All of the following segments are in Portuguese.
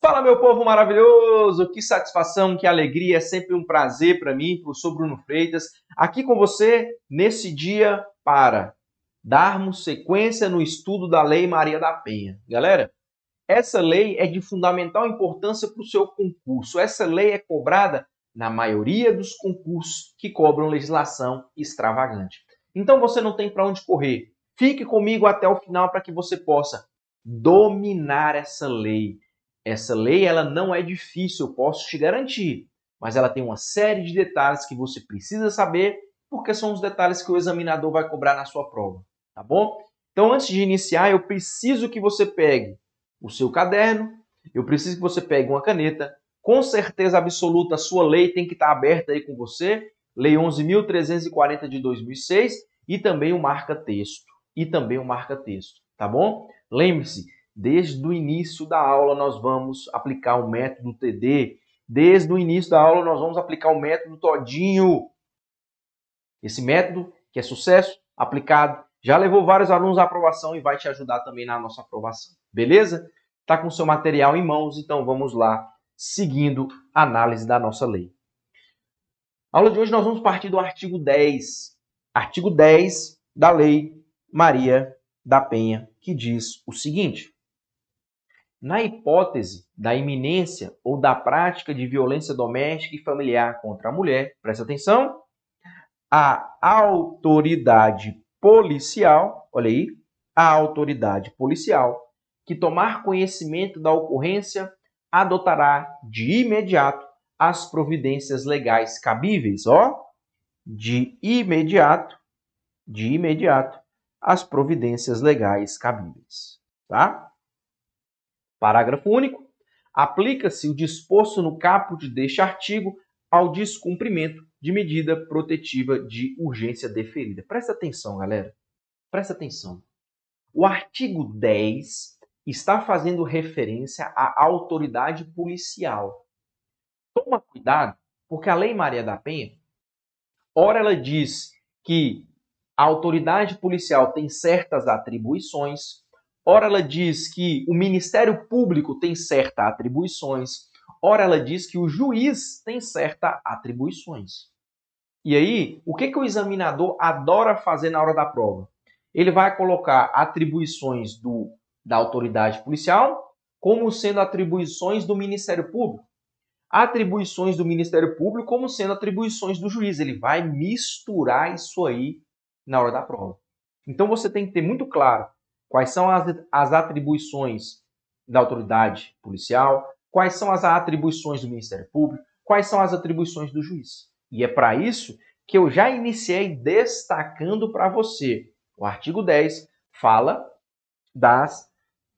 Fala, meu povo maravilhoso! Que satisfação, que alegria! É sempre um prazer para mim, para o Bruno Freitas, aqui com você nesse dia para darmos sequência no estudo da Lei Maria da Penha. Galera, essa lei é de fundamental importância para o seu concurso. Essa lei é cobrada na maioria dos concursos que cobram legislação extravagante. Então você não tem para onde correr. Fique comigo até o final para que você possa dominar essa lei essa lei ela não é difícil, eu posso te garantir, mas ela tem uma série de detalhes que você precisa saber, porque são os detalhes que o examinador vai cobrar na sua prova, tá bom? Então, antes de iniciar, eu preciso que você pegue o seu caderno, eu preciso que você pegue uma caneta, com certeza absoluta a sua lei tem que estar aberta aí com você, Lei 11.340 de 2006 e também o marca-texto. E também o marca-texto, tá bom? Lembre-se, Desde o início da aula nós vamos aplicar o método TD. Desde o início da aula nós vamos aplicar o método todinho. Esse método que é sucesso, aplicado, já levou vários alunos à aprovação e vai te ajudar também na nossa aprovação. Beleza? Está com seu material em mãos, então vamos lá, seguindo a análise da nossa lei. A aula de hoje nós vamos partir do artigo 10. Artigo 10 da Lei Maria da Penha, que diz o seguinte: na hipótese da iminência ou da prática de violência doméstica e familiar contra a mulher, presta atenção, a autoridade policial, olha aí, a autoridade policial que tomar conhecimento da ocorrência adotará de imediato as providências legais cabíveis, ó, de imediato, de imediato, as providências legais cabíveis, tá? Parágrafo único. Aplica-se o disposto no caput deste artigo ao descumprimento de medida protetiva de urgência deferida. Presta atenção, galera. Presta atenção. O artigo 10 está fazendo referência à autoridade policial. Toma cuidado, porque a Lei Maria da Penha, ora ela diz que a autoridade policial tem certas atribuições, Ora, ela diz que o Ministério Público tem certas atribuições, ora, ela diz que o juiz tem certas atribuições. E aí, o que, que o examinador adora fazer na hora da prova? Ele vai colocar atribuições do, da autoridade policial como sendo atribuições do Ministério Público. Atribuições do Ministério Público como sendo atribuições do juiz. Ele vai misturar isso aí na hora da prova. Então você tem que ter muito claro Quais são as, as atribuições da autoridade policial? Quais são as atribuições do Ministério Público? Quais são as atribuições do juiz? E é para isso que eu já iniciei destacando para você. O artigo 10 fala das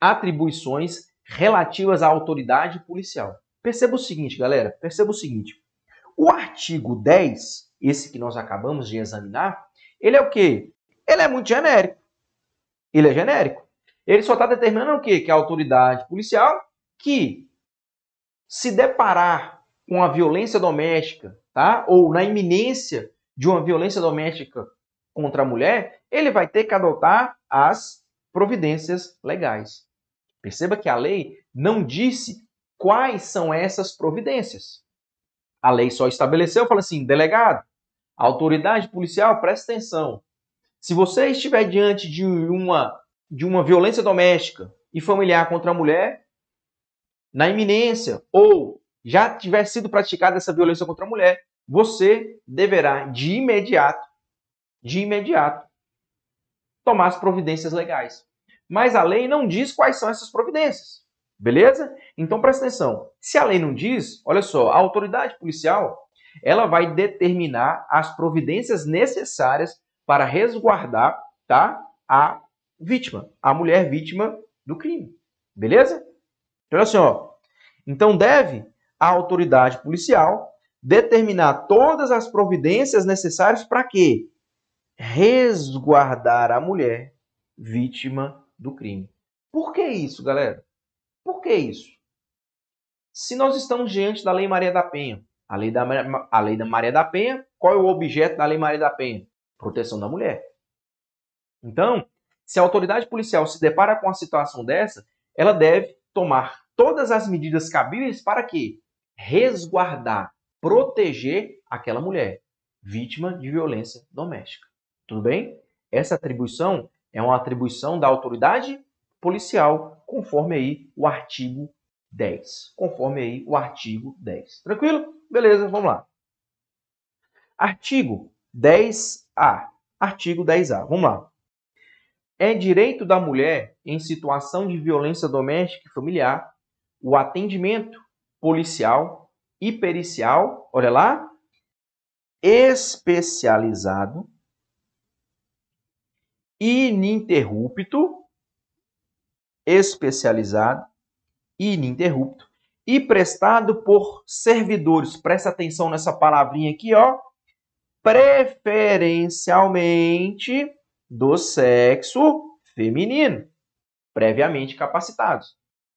atribuições relativas à autoridade policial. Perceba o seguinte, galera, perceba o seguinte. O artigo 10, esse que nós acabamos de examinar, ele é o quê? Ele é muito genérico. Ele é genérico. Ele só está determinando o quê? Que a autoridade policial que se deparar com a violência doméstica, tá? Ou na iminência de uma violência doméstica contra a mulher, ele vai ter que adotar as providências legais. Perceba que a lei não disse quais são essas providências. A lei só estabeleceu, fala assim, delegado, a autoridade policial, presta atenção, se você estiver diante de uma, de uma violência doméstica e familiar contra a mulher, na iminência ou já tiver sido praticada essa violência contra a mulher, você deverá de imediato, de imediato, tomar as providências legais. Mas a lei não diz quais são essas providências. Beleza? Então presta atenção. Se a lei não diz, olha só, a autoridade policial, ela vai determinar as providências necessárias para resguardar tá, a vítima, a mulher vítima do crime. Beleza? Então, olha assim, ó. Então, deve a autoridade policial determinar todas as providências necessárias para quê? Resguardar a mulher vítima do crime. Por que isso, galera? Por que isso? Se nós estamos diante da Lei Maria da Penha, a lei da, a lei da Maria da Penha, qual é o objeto da Lei Maria da Penha? proteção da mulher. Então, se a autoridade policial se depara com uma situação dessa, ela deve tomar todas as medidas cabíveis para que resguardar, proteger aquela mulher vítima de violência doméstica. Tudo bem? Essa atribuição é uma atribuição da autoridade policial, conforme aí o artigo 10. Conforme aí o artigo 10. Tranquilo? Beleza, vamos lá. Artigo 10 a. Artigo 10A. Vamos lá. É direito da mulher, em situação de violência doméstica e familiar, o atendimento policial e pericial, olha lá, especializado, ininterrupto, especializado, ininterrupto, e prestado por servidores. Presta atenção nessa palavrinha aqui, ó preferencialmente do sexo feminino, previamente capacitados.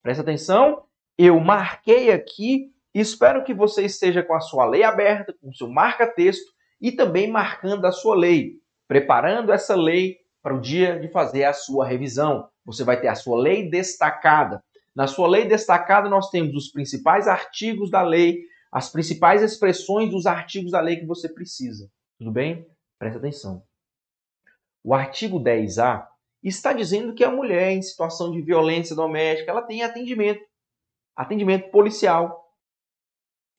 Presta atenção, eu marquei aqui, espero que você esteja com a sua lei aberta, com o seu marca-texto e também marcando a sua lei, preparando essa lei para o dia de fazer a sua revisão. Você vai ter a sua lei destacada. Na sua lei destacada, nós temos os principais artigos da lei, as principais expressões dos artigos da lei que você precisa. Tudo bem? Presta atenção. O artigo 10A está dizendo que a mulher em situação de violência doméstica, ela tem atendimento, atendimento policial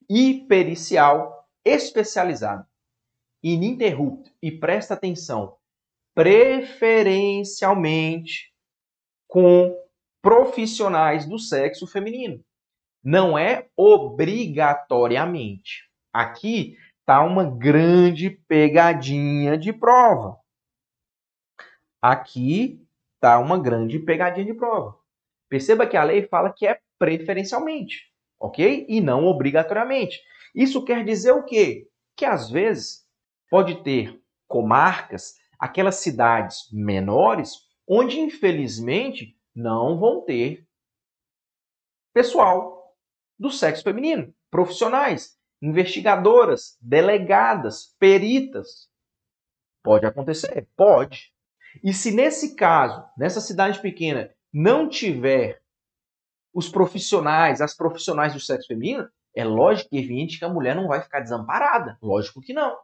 e pericial especializado, ininterrupto e presta atenção, preferencialmente com profissionais do sexo feminino. Não é obrigatoriamente. Aqui está uma grande pegadinha de prova. Aqui está uma grande pegadinha de prova. Perceba que a lei fala que é preferencialmente, ok? E não obrigatoriamente. Isso quer dizer o quê? Que às vezes pode ter comarcas, aquelas cidades menores, onde infelizmente não vão ter pessoal do sexo feminino, profissionais investigadoras, delegadas, peritas. Pode acontecer? Pode. E se nesse caso, nessa cidade pequena, não tiver os profissionais, as profissionais do sexo feminino, é lógico e é evidente que a mulher não vai ficar desamparada. Lógico que não.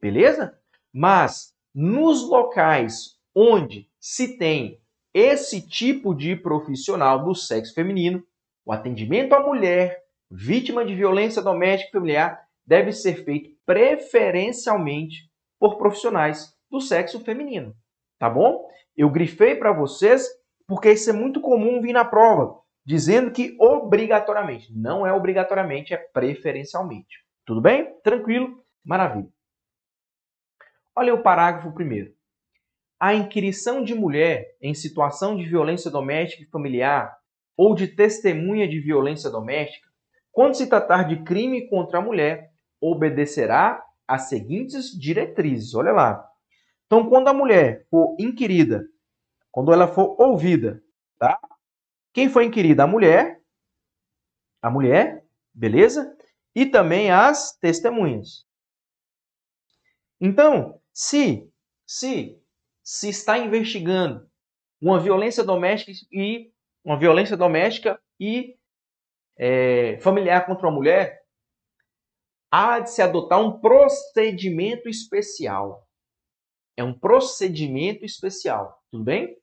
Beleza? Mas nos locais onde se tem esse tipo de profissional do sexo feminino, o atendimento à mulher, vítima de violência doméstica e familiar deve ser feito preferencialmente por profissionais do sexo feminino. Tá bom? Eu grifei para vocês porque isso é muito comum vir na prova, dizendo que obrigatoriamente. Não é obrigatoriamente, é preferencialmente. Tudo bem? Tranquilo? Maravilha. Olha o parágrafo primeiro. A inquirição de mulher em situação de violência doméstica e familiar ou de testemunha de violência doméstica quando se tratar de crime contra a mulher, obedecerá às seguintes diretrizes. Olha lá. Então, quando a mulher for inquirida, quando ela for ouvida, tá? Quem foi inquirida? A mulher. A mulher, beleza? E também as testemunhas. Então, se se se está investigando uma violência doméstica e uma violência doméstica e é, familiar contra uma mulher, há de se adotar um procedimento especial. É um procedimento especial, tudo bem?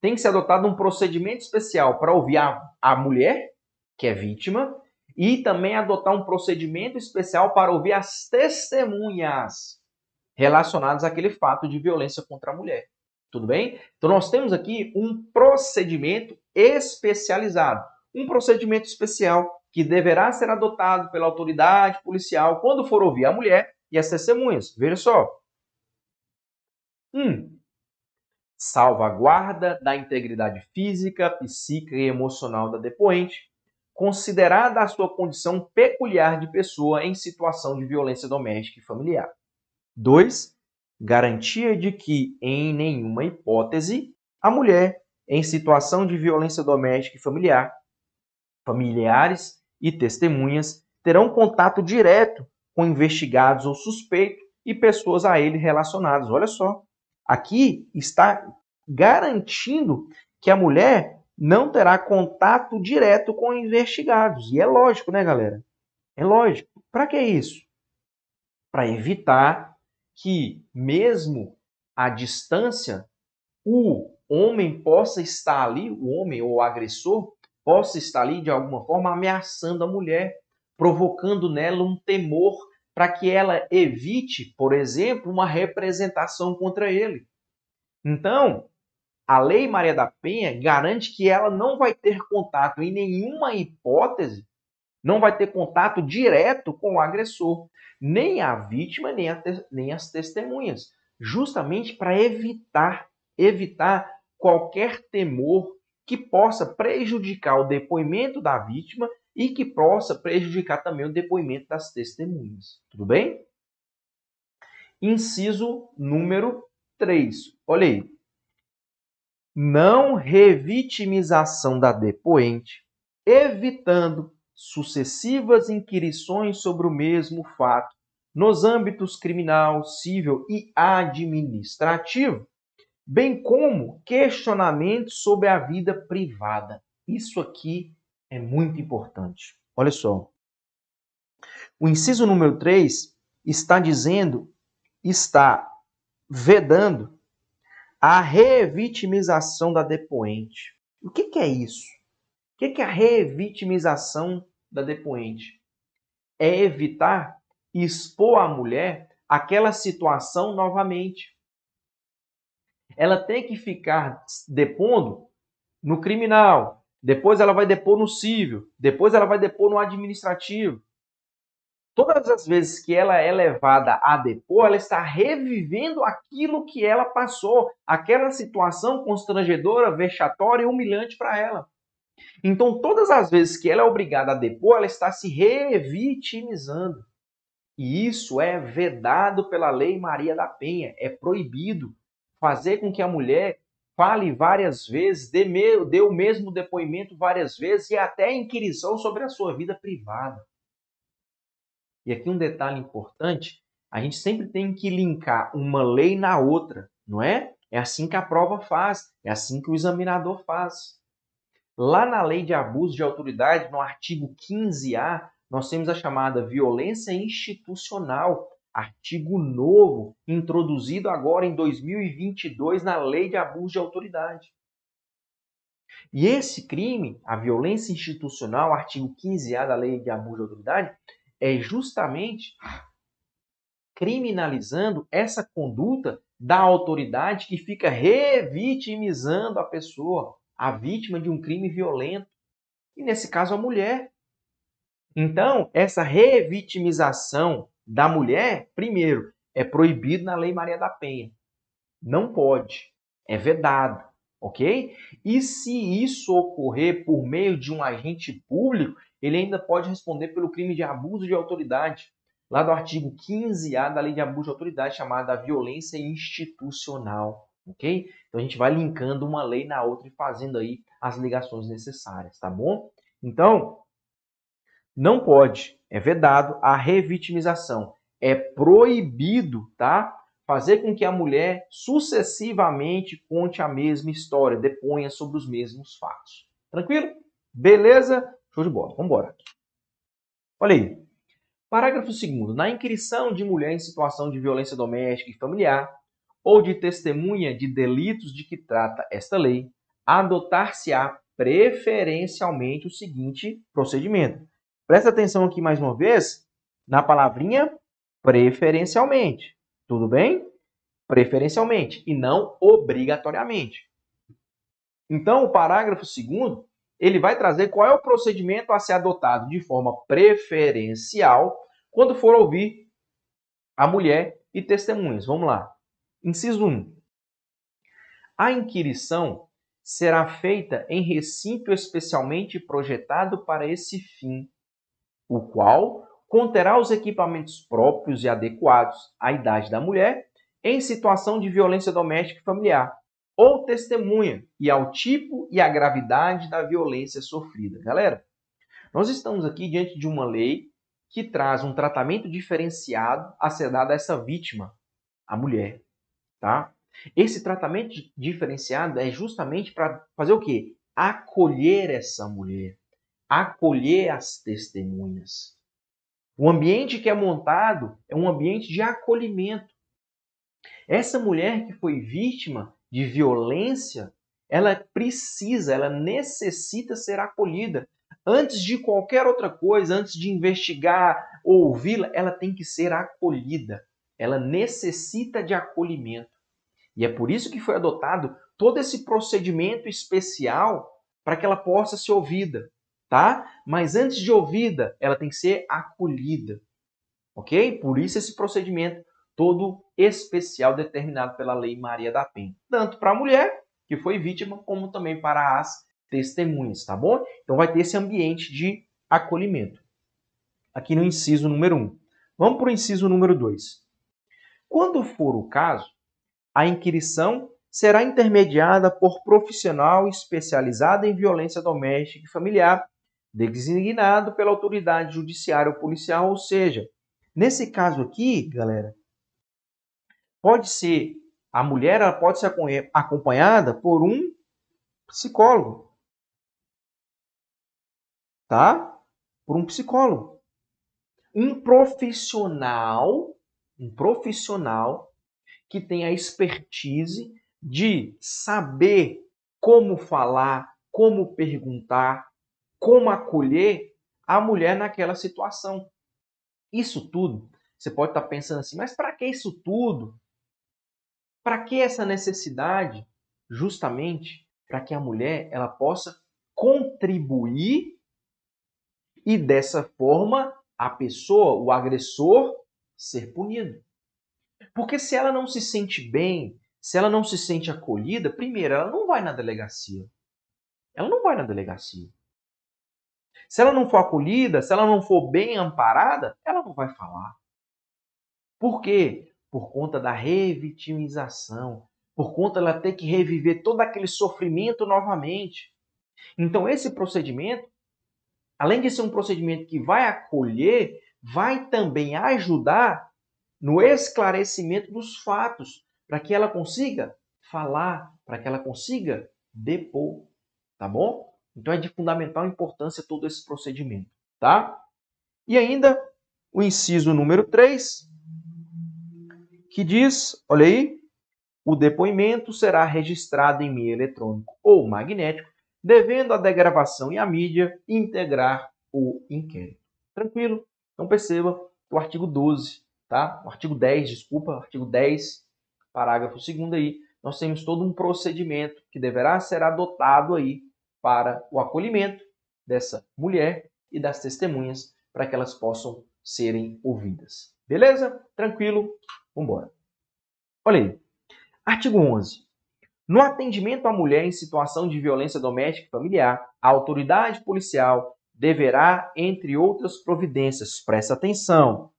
Tem que ser adotado um procedimento especial para ouvir a, a mulher, que é vítima, e também adotar um procedimento especial para ouvir as testemunhas relacionadas àquele fato de violência contra a mulher. Tudo bem? Então nós temos aqui um procedimento especializado um procedimento especial que deverá ser adotado pela autoridade policial quando for ouvir a mulher e as testemunhas. Veja só. 1. Um, salvaguarda da integridade física, psíquica e emocional da depoente, considerada a sua condição peculiar de pessoa em situação de violência doméstica e familiar. 2. Garantia de que, em nenhuma hipótese, a mulher em situação de violência doméstica e familiar familiares e testemunhas terão contato direto com investigados ou suspeitos e pessoas a ele relacionadas. Olha só, aqui está garantindo que a mulher não terá contato direto com investigados. E é lógico, né, galera? É lógico. Para que isso? Para evitar que, mesmo à distância, o homem possa estar ali, o homem ou o agressor, possa estar ali de alguma forma ameaçando a mulher, provocando nela um temor para que ela evite, por exemplo, uma representação contra ele. Então, a Lei Maria da Penha garante que ela não vai ter contato em nenhuma hipótese, não vai ter contato direto com o agressor, nem a vítima, nem, a nem as testemunhas, justamente para evitar, evitar qualquer temor que possa prejudicar o depoimento da vítima e que possa prejudicar também o depoimento das testemunhas. Tudo bem? Inciso número 3. Olha aí. Não revitimização da depoente, evitando sucessivas inquirições sobre o mesmo fato nos âmbitos criminal, civil e administrativo, bem como questionamentos sobre a vida privada. Isso aqui é muito importante. Olha só. O inciso número 3 está dizendo, está vedando a revitimização da depoente. O que, que é isso? O que, que é a revitimização da depoente? É evitar expor a mulher àquela situação novamente ela tem que ficar depondo no criminal, depois ela vai depor no civil, depois ela vai depor no administrativo. Todas as vezes que ela é levada a depor, ela está revivendo aquilo que ela passou, aquela situação constrangedora, vexatória e humilhante para ela. Então, todas as vezes que ela é obrigada a depor, ela está se revitimizando. E isso é vedado pela Lei Maria da Penha, é proibido fazer com que a mulher fale várias vezes, dê, me, dê o mesmo depoimento várias vezes e até inquirição sobre a sua vida privada. E aqui um detalhe importante, a gente sempre tem que linkar uma lei na outra, não é? É assim que a prova faz, é assim que o examinador faz. Lá na lei de abuso de autoridade, no artigo 15A, nós temos a chamada violência institucional, artigo novo introduzido agora em 2022 na Lei de Abuso de Autoridade. E esse crime, a violência institucional, artigo 15A da Lei de Abuso de Autoridade, é justamente criminalizando essa conduta da autoridade que fica revitimizando a pessoa, a vítima de um crime violento. E nesse caso, a mulher. Então, essa revitimização da mulher, primeiro, é proibido na Lei Maria da Penha. Não pode. É vedado, ok? E se isso ocorrer por meio de um agente público, ele ainda pode responder pelo crime de abuso de autoridade, lá do artigo 15A da Lei de Abuso de Autoridade, chamada violência institucional, ok? Então a gente vai linkando uma lei na outra e fazendo aí as ligações necessárias, tá bom? Então, não pode, é vedado a revitimização. É proibido, tá? Fazer com que a mulher sucessivamente conte a mesma história, deponha sobre os mesmos fatos. Tranquilo? Beleza? Show de bola. Vamos embora. Olha aí. Parágrafo 2. Na inscrição de mulher em situação de violência doméstica e familiar, ou de testemunha de delitos de que trata esta lei, adotar-se-á preferencialmente o seguinte procedimento: Presta atenção aqui mais uma vez na palavrinha preferencialmente. Tudo bem? Preferencialmente e não obrigatoriamente. Então, o parágrafo segundo, ele vai trazer qual é o procedimento a ser adotado de forma preferencial quando for ouvir a mulher e testemunhas. Vamos lá. Inciso 1. A inquirição será feita em recinto especialmente projetado para esse fim, o qual conterá os equipamentos próprios e adequados à idade da mulher em situação de violência doméstica e familiar, ou testemunha, e ao tipo e à gravidade da violência sofrida. Galera, nós estamos aqui diante de uma lei que traz um tratamento diferenciado a ser dado a essa vítima, a mulher, tá? Esse tratamento diferenciado é justamente para fazer o quê? Acolher essa mulher, acolher as testemunhas. O ambiente que é montado é um ambiente de acolhimento. Essa mulher que foi vítima de violência, ela precisa, ela necessita ser acolhida. Antes de qualquer outra coisa, antes de investigar ou ouvi-la, ela tem que ser acolhida. Ela necessita de acolhimento. E é por isso que foi adotado todo esse procedimento especial para que ela possa ser ouvida, tá? Mas antes de ouvida, ela tem que ser acolhida, ok? Por isso esse procedimento todo especial determinado pela Lei Maria da Penha, tanto para a mulher que foi vítima, como também para as testemunhas, tá bom? Então vai ter esse ambiente de acolhimento. Aqui no inciso número 1. Um. Vamos para o inciso número 2. Quando for o caso, a inquirição será intermediada por profissional especializado em violência doméstica e familiar designado pela autoridade judiciária ou policial, ou seja, nesse caso aqui, galera, pode ser a mulher ela pode ser acompanhada por um psicólogo. Tá? Por um psicólogo. Um profissional, um profissional que tem a expertise de saber como falar, como perguntar, como acolher a mulher naquela situação. Isso tudo, você pode estar pensando assim, mas para que isso tudo? Para que essa necessidade? Justamente para que a mulher ela possa contribuir e dessa forma a pessoa, o agressor, ser punido. Porque se ela não se sente bem, se ela não se sente acolhida, primeiro, ela não vai na delegacia. Ela não vai na delegacia. Se ela não for acolhida, se ela não for bem amparada, ela não vai falar. Por quê? Por conta da revitimização, por conta ela ter que reviver todo aquele sofrimento novamente. Então esse procedimento, além de ser um procedimento que vai acolher, vai também ajudar no esclarecimento dos fatos, para que ela consiga falar, para que ela consiga depor, tá bom? Então é de fundamental importância todo esse procedimento, tá? E ainda o inciso número 3, que diz, olha aí, o depoimento será registrado em meio eletrônico ou magnético, devendo a degravação e a mídia integrar o inquérito. Tranquilo? Então perceba o artigo 12, tá? O artigo 10, desculpa, artigo 10, parágrafo 2 aí, nós temos todo um procedimento que deverá ser adotado aí para o acolhimento dessa mulher e das testemunhas para que elas possam serem ouvidas. Beleza? Tranquilo? Vambora. Olha aí. Artigo 11. No atendimento à mulher em situação de violência doméstica e familiar, a autoridade policial deverá, entre outras providências, presta atenção,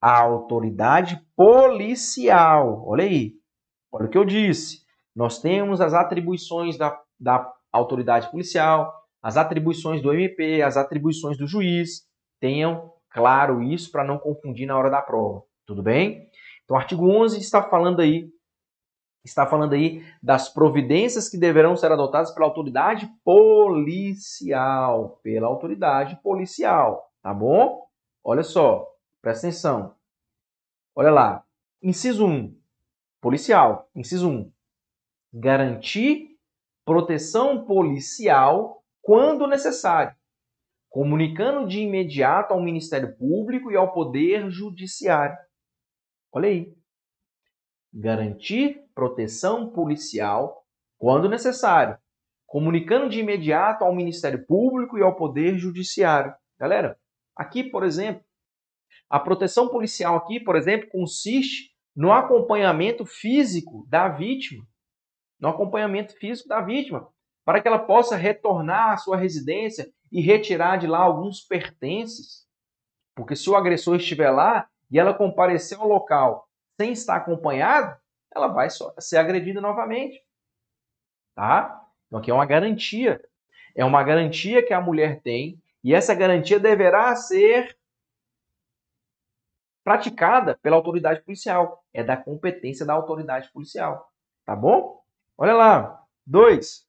a autoridade policial, olha aí, olha o que eu disse, nós temos as atribuições da, da autoridade policial, as atribuições do MP, as atribuições do juiz. Tenham claro isso para não confundir na hora da prova. Tudo bem? Então, o artigo 11 está falando aí está falando aí das providências que deverão ser adotadas pela autoridade policial, pela autoridade policial, tá bom? Olha só, presta atenção. Olha lá. Inciso 1. Policial, inciso 1. Garantir proteção policial quando necessário, comunicando de imediato ao Ministério Público e ao Poder Judiciário. Olha aí. Garantir proteção policial quando necessário, comunicando de imediato ao Ministério Público e ao Poder Judiciário. Galera, aqui, por exemplo, a proteção policial aqui, por exemplo, consiste no acompanhamento físico da vítima no acompanhamento físico da vítima, para que ela possa retornar à sua residência e retirar de lá alguns pertences. Porque se o agressor estiver lá e ela comparecer ao local sem estar acompanhado, ela vai ser agredida novamente. Tá? Então aqui é uma garantia. É uma garantia que a mulher tem e essa garantia deverá ser praticada pela autoridade policial. É da competência da autoridade policial. Tá bom? Olha lá. 2.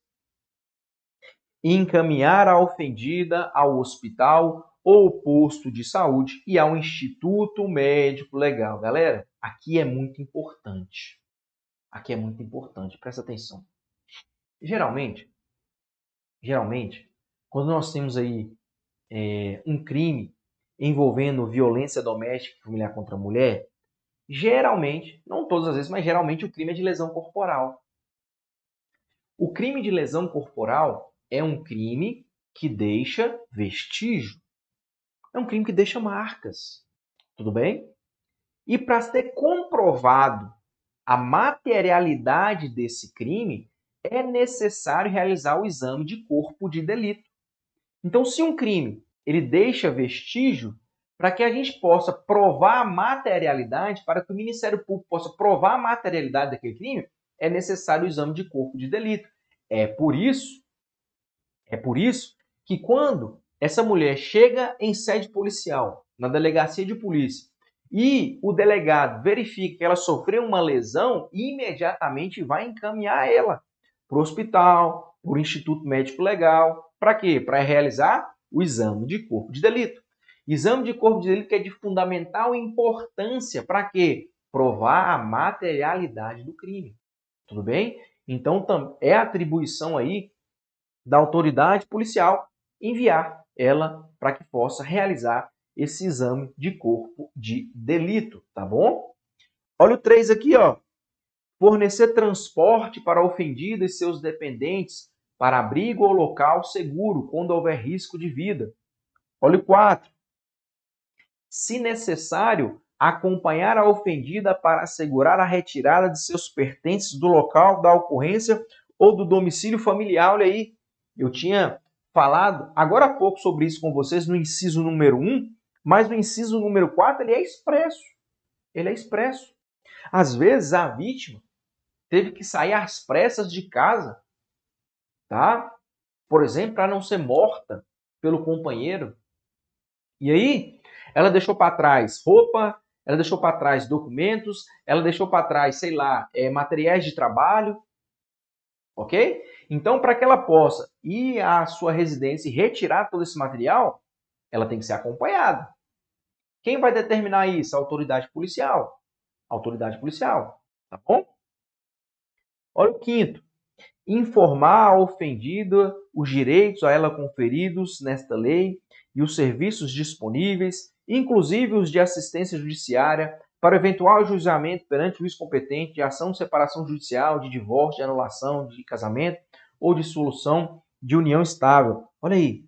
Encaminhar a ofendida ao hospital ou posto de saúde e ao instituto médico legal. Galera, aqui é muito importante. Aqui é muito importante, presta atenção. Geralmente, geralmente, quando nós temos aí é, um crime envolvendo violência doméstica e familiar contra a mulher, geralmente, não todas as vezes, mas geralmente o crime é de lesão corporal. O crime de lesão corporal é um crime que deixa vestígio. É um crime que deixa marcas. Tudo bem? E para ser comprovado a materialidade desse crime, é necessário realizar o exame de corpo de delito. Então, se um crime ele deixa vestígio, para que a gente possa provar a materialidade, para que o Ministério Público possa provar a materialidade daquele crime, é necessário o exame de corpo de delito. É por isso, é por isso que quando essa mulher chega em sede policial, na delegacia de polícia, e o delegado verifica que ela sofreu uma lesão, imediatamente vai encaminhar ela para o hospital, para o Instituto Médico Legal. Para quê? Para realizar o exame de corpo de delito. Exame de corpo de delito que é de fundamental importância para quê? Provar a materialidade do crime. Tudo bem? Então é atribuição aí da autoridade policial enviar ela para que possa realizar esse exame de corpo de delito, tá bom? Olha o 3 aqui, ó. Fornecer transporte para ofendido e seus dependentes para abrigo ou local seguro quando houver risco de vida. Olha o 4. Se necessário, acompanhar a ofendida para assegurar a retirada de seus pertences do local da ocorrência ou do domicílio familiar. Olha aí, eu tinha falado agora há pouco sobre isso com vocês no inciso número 1, mas no inciso número 4 ele é expresso. Ele é expresso. Às vezes a vítima teve que sair às pressas de casa, tá? Por exemplo, para não ser morta pelo companheiro. E aí, ela deixou para trás roupa, ela deixou para trás documentos, ela deixou para trás, sei lá, é, materiais de trabalho, ok? Então, para que ela possa ir à sua residência e retirar todo esse material, ela tem que ser acompanhada. Quem vai determinar isso? A autoridade policial. autoridade policial, tá bom? Olha o quinto. Informar a ofendida os direitos a ela conferidos nesta lei e os serviços disponíveis inclusive os de assistência judiciária, para eventual julgamento perante o juiz competente de ação de separação judicial, de divórcio, de anulação de casamento ou de solução de união estável. Olha aí.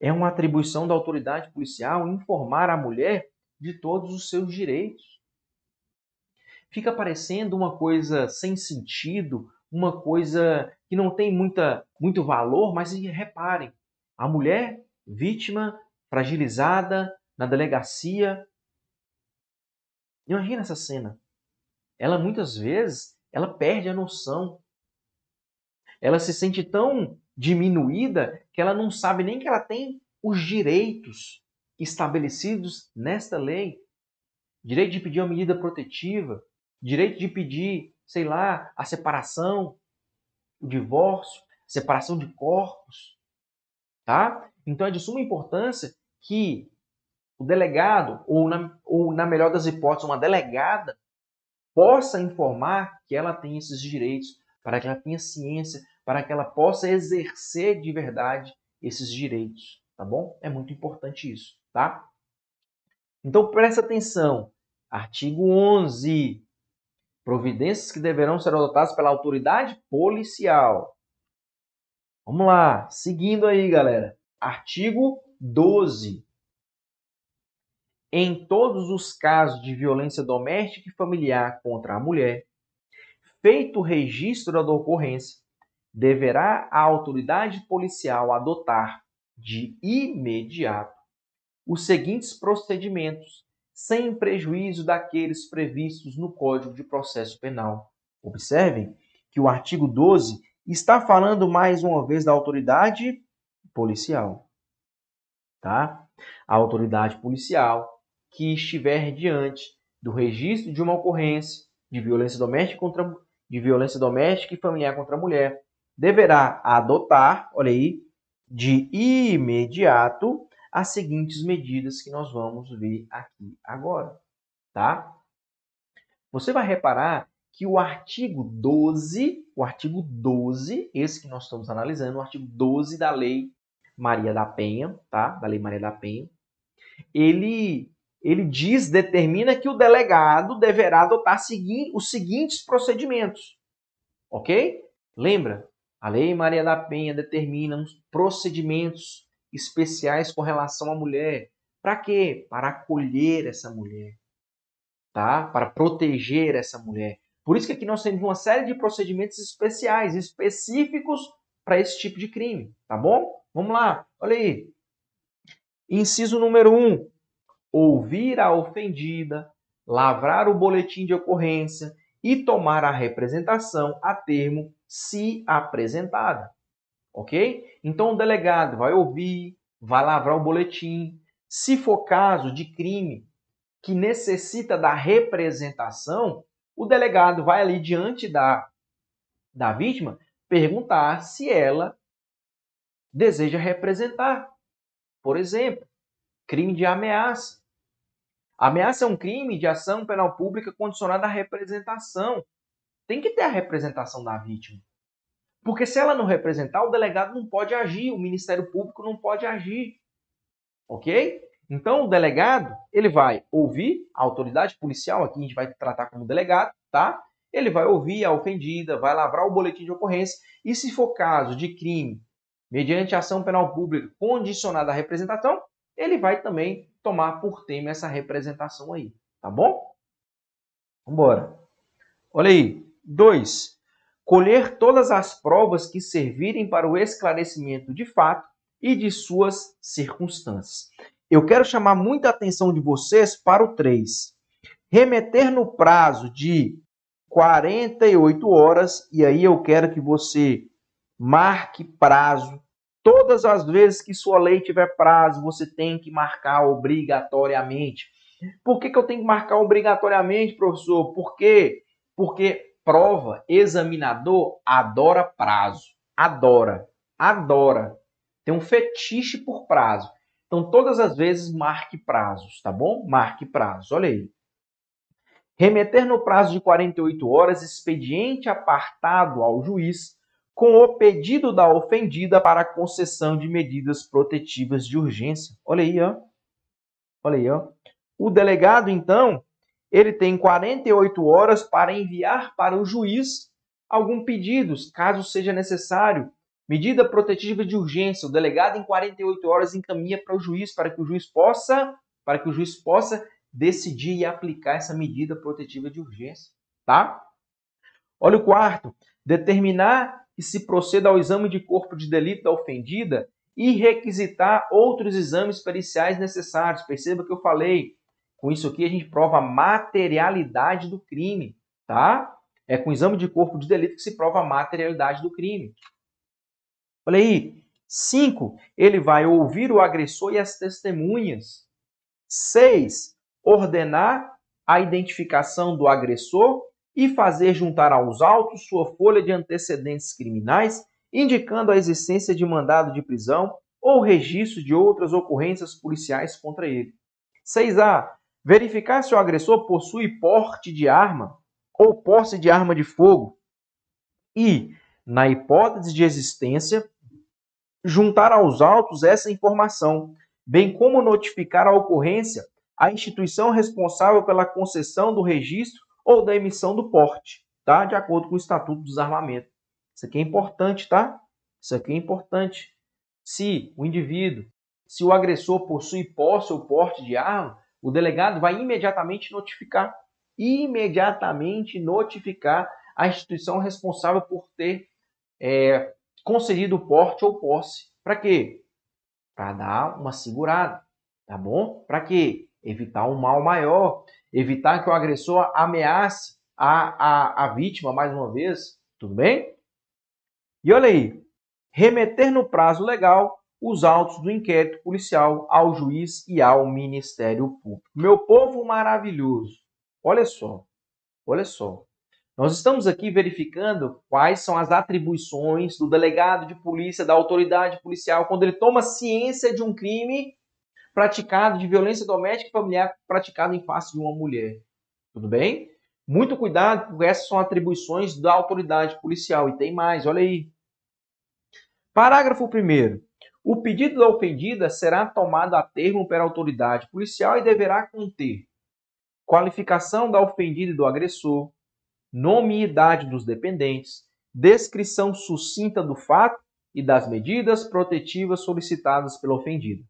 É uma atribuição da autoridade policial informar a mulher de todos os seus direitos. Fica parecendo uma coisa sem sentido, uma coisa que não tem muita, muito valor, mas reparem, a mulher vítima fragilizada na delegacia. Imagina essa cena. Ela muitas vezes ela perde a noção. Ela se sente tão diminuída que ela não sabe nem que ela tem os direitos estabelecidos nesta lei. Direito de pedir uma medida protetiva, direito de pedir, sei lá, a separação, o divórcio, separação de corpos, tá? Então é de suma importância que o delegado, ou na, ou na melhor das hipóteses, uma delegada, possa informar que ela tem esses direitos, para que ela tenha ciência, para que ela possa exercer de verdade esses direitos, tá bom? É muito importante isso, tá? Então presta atenção. Artigo 11. Providências que deverão ser adotadas pela autoridade policial. Vamos lá, seguindo aí, galera. Artigo 12. Em todos os casos de violência doméstica e familiar contra a mulher, feito o registro da ocorrência, deverá a autoridade policial adotar de imediato os seguintes procedimentos, sem prejuízo daqueles previstos no Código de Processo Penal. Observem que o artigo 12 está falando mais uma vez da autoridade policial tá? A autoridade policial que estiver diante do registro de uma ocorrência de violência doméstica contra de violência doméstica e familiar contra a mulher deverá adotar, olha aí, de imediato as seguintes medidas que nós vamos ver aqui agora, tá? Você vai reparar que o artigo 12, o artigo 12, esse que nós estamos analisando, o artigo 12 da lei Maria da Penha, tá? Da Lei Maria da Penha, ele ele diz, determina que o delegado deverá adotar segui os seguintes procedimentos. OK? Lembra? A Lei Maria da Penha determina uns procedimentos especiais com relação à mulher. Para quê? Para acolher essa mulher, tá? Para proteger essa mulher. Por isso que aqui nós temos uma série de procedimentos especiais, específicos para esse tipo de crime, tá bom? Vamos lá, olha aí. Inciso número 1. Um, ouvir a ofendida, lavrar o boletim de ocorrência e tomar a representação a termo se apresentada. Ok? Então o delegado vai ouvir, vai lavrar o boletim. Se for caso de crime que necessita da representação, o delegado vai ali diante da, da vítima perguntar se ela deseja representar. Por exemplo, crime de ameaça. ameaça é um crime de ação penal pública condicionada à representação. Tem que ter a representação da vítima. Porque se ela não representar, o delegado não pode agir, o Ministério Público não pode agir. OK? Então, o delegado, ele vai ouvir a autoridade policial, aqui a gente vai tratar como delegado, tá? Ele vai ouvir a ofendida, vai lavrar o boletim de ocorrência e se for caso de crime mediante ação penal pública condicionada à representação, ele vai também tomar por tema essa representação aí, tá bom? Vambora. Olha aí. 2. Colher todas as provas que servirem para o esclarecimento de fato e de suas circunstâncias. Eu quero chamar muita atenção de vocês para o 3. Remeter no prazo de 48 horas, e aí eu quero que você marque prazo. Todas as vezes que sua lei tiver prazo, você tem que marcar obrigatoriamente. Por que, que eu tenho que marcar obrigatoriamente, professor? Por quê? Porque prova, examinador adora prazo. Adora. Adora. Tem um fetiche por prazo. Então, todas as vezes, marque prazos, tá bom? Marque prazos. Olha aí. Remeter no prazo de 48 horas expediente apartado ao juiz com o pedido da ofendida para concessão de medidas protetivas de urgência. Olha aí, ó. Olha aí, ó. O delegado, então, ele tem 48 horas para enviar para o juiz algum pedido, caso seja necessário. Medida protetiva de urgência. O delegado em 48 horas encaminha para o juiz para que o juiz possa, para que o juiz possa decidir e aplicar essa medida protetiva de urgência, tá? Olha o quarto, determinar que se proceda ao exame de corpo de delito da ofendida e requisitar outros exames periciais necessários. Perceba que eu falei, com isso aqui a gente prova a materialidade do crime, tá? É com exame de corpo de delito que se prova a materialidade do crime. Olha aí. 5. Ele vai ouvir o agressor e as testemunhas. 6. Ordenar a identificação do agressor e fazer juntar aos autos sua folha de antecedentes criminais, indicando a existência de mandado de prisão ou registro de outras ocorrências policiais contra ele. 6a. Verificar se o agressor possui porte de arma ou posse de arma de fogo e, na hipótese de existência, juntar aos autos essa informação, bem como notificar a ocorrência à instituição responsável pela concessão do registro ou da emissão do porte, tá? De acordo com o Estatuto do Desarmamento. Isso aqui é importante, tá? Isso aqui é importante. Se o indivíduo, se o agressor possui posse ou porte de arma, o delegado vai imediatamente notificar, imediatamente notificar a instituição responsável por ter é, concedido porte ou posse. Para quê? Para dar uma segurada, tá bom? Para quê? evitar um mal maior, evitar que o agressor ameace a, a, a vítima mais uma vez, tudo bem? E olha aí, remeter no prazo legal os autos do inquérito policial ao juiz e ao Ministério Público. Meu povo maravilhoso, olha só, olha só. Nós estamos aqui verificando quais são as atribuições do delegado de polícia, da autoridade policial, quando ele toma ciência de um crime praticado, de violência doméstica e familiar praticada em face de uma mulher. Tudo bem? Muito cuidado, porque essas são atribuições da autoridade policial. E tem mais, olha aí. Parágrafo 1. O pedido da ofendida será tomado a termo pela autoridade policial e deverá conter qualificação da ofendida e do agressor, nome e idade dos dependentes, descrição sucinta do fato e das medidas protetivas solicitadas pelo ofendido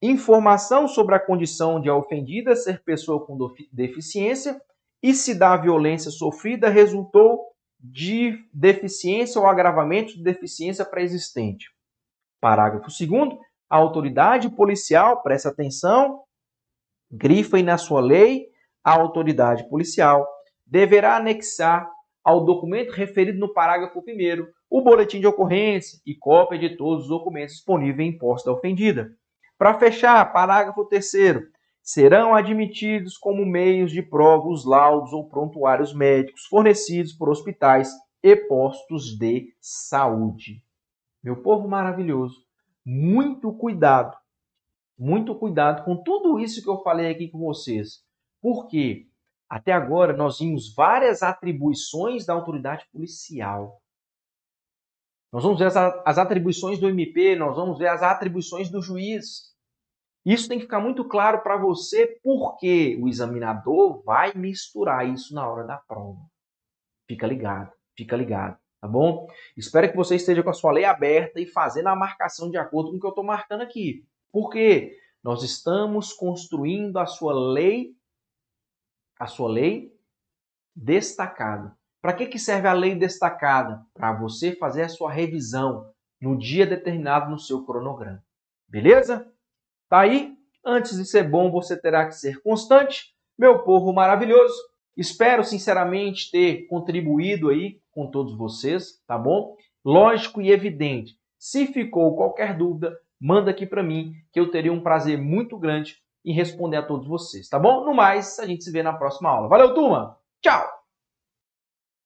informação sobre a condição de a ofendida ser pessoa com deficiência e se da violência sofrida resultou de deficiência ou agravamento de deficiência pré-existente. Parágrafo 2 a autoridade policial, presta atenção, grifa na sua lei, a autoridade policial deverá anexar ao documento referido no parágrafo 1 o boletim de ocorrência e cópia de todos os documentos disponíveis em posse da ofendida. Para fechar, parágrafo 3 serão admitidos como meios de prova os laudos ou prontuários médicos fornecidos por hospitais e postos de saúde. Meu povo maravilhoso, muito cuidado. Muito cuidado com tudo isso que eu falei aqui com vocês. Porque até agora nós vimos várias atribuições da autoridade policial. Nós vamos ver as, as atribuições do MP, nós vamos ver as atribuições do juiz. Isso tem que ficar muito claro para você, porque o examinador vai misturar isso na hora da prova. Fica ligado, fica ligado, tá bom? Espero que você esteja com a sua lei aberta e fazendo a marcação de acordo com o que eu estou marcando aqui. Por quê? Nós estamos construindo a sua lei, a sua lei destacada. Para que, que serve a lei destacada? Para você fazer a sua revisão no dia determinado no seu cronograma. Beleza? Tá aí? Antes de ser bom, você terá que ser constante. Meu povo maravilhoso, espero sinceramente ter contribuído aí com todos vocês, tá bom? Lógico e evidente. Se ficou qualquer dúvida, manda aqui para mim, que eu teria um prazer muito grande em responder a todos vocês, tá bom? No mais, a gente se vê na próxima aula. Valeu, turma! Tchau!